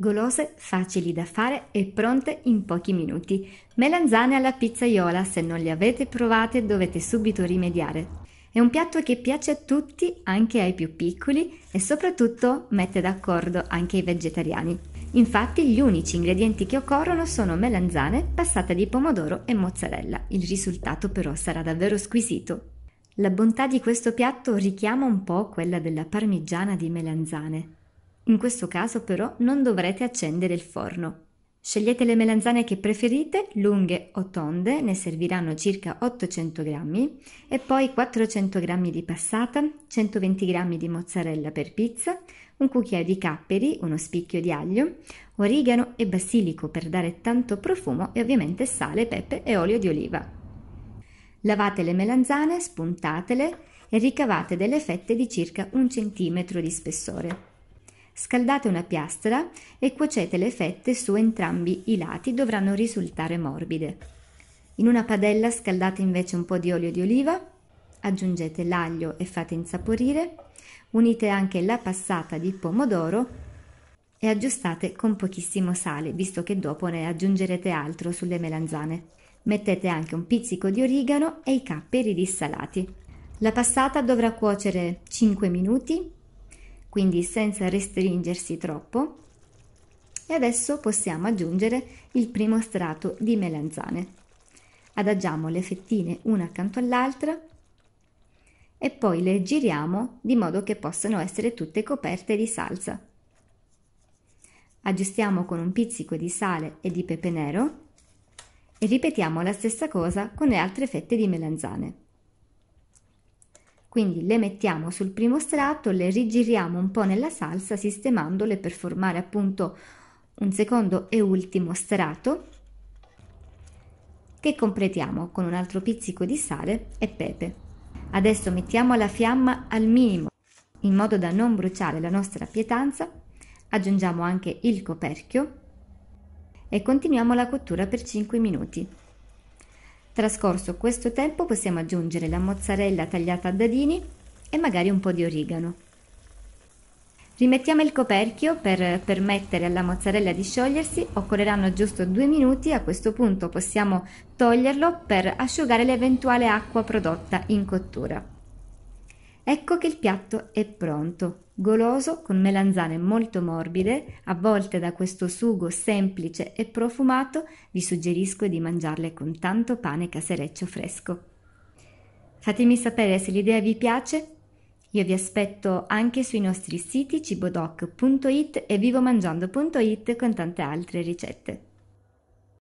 Golose, facili da fare e pronte in pochi minuti. Melanzane alla pizzaiola, se non le avete provate dovete subito rimediare. È un piatto che piace a tutti, anche ai più piccoli e soprattutto mette d'accordo anche i vegetariani. Infatti gli unici ingredienti che occorrono sono melanzane, passata di pomodoro e mozzarella. Il risultato però sarà davvero squisito. La bontà di questo piatto richiama un po' quella della parmigiana di melanzane. In questo caso però non dovrete accendere il forno. Scegliete le melanzane che preferite, lunghe o tonde, ne serviranno circa 800 g e poi 400 g di passata, 120 g di mozzarella per pizza, un cucchiaio di capperi, uno spicchio di aglio, origano e basilico per dare tanto profumo e ovviamente sale, pepe e olio di oliva. Lavate le melanzane, spuntatele e ricavate delle fette di circa un centimetro di spessore. Scaldate una piastra e cuocete le fette su entrambi i lati, dovranno risultare morbide. In una padella scaldate invece un po' di olio di oliva, aggiungete l'aglio e fate insaporire, unite anche la passata di pomodoro e aggiustate con pochissimo sale, visto che dopo ne aggiungerete altro sulle melanzane. Mettete anche un pizzico di origano e i capperi dissalati. La passata dovrà cuocere 5 minuti quindi senza restringersi troppo. E adesso possiamo aggiungere il primo strato di melanzane. Adagiamo le fettine una accanto all'altra e poi le giriamo di modo che possano essere tutte coperte di salsa. Aggiustiamo con un pizzico di sale e di pepe nero e ripetiamo la stessa cosa con le altre fette di melanzane. Quindi le mettiamo sul primo strato, le rigiriamo un po' nella salsa sistemandole per formare appunto un secondo e ultimo strato che completiamo con un altro pizzico di sale e pepe. Adesso mettiamo la fiamma al minimo in modo da non bruciare la nostra pietanza, aggiungiamo anche il coperchio e continuiamo la cottura per 5 minuti. Trascorso questo tempo possiamo aggiungere la mozzarella tagliata a dadini e magari un po' di origano. Rimettiamo il coperchio per permettere alla mozzarella di sciogliersi, occorreranno giusto due minuti, a questo punto possiamo toglierlo per asciugare l'eventuale acqua prodotta in cottura. Ecco che il piatto è pronto. Goloso con melanzane molto morbide, avvolte da questo sugo semplice e profumato, vi suggerisco di mangiarle con tanto pane casereccio fresco. Fatemi sapere se l'idea vi piace. Io vi aspetto anche sui nostri siti cibodoc.it e vivomangiando.it con tante altre ricette.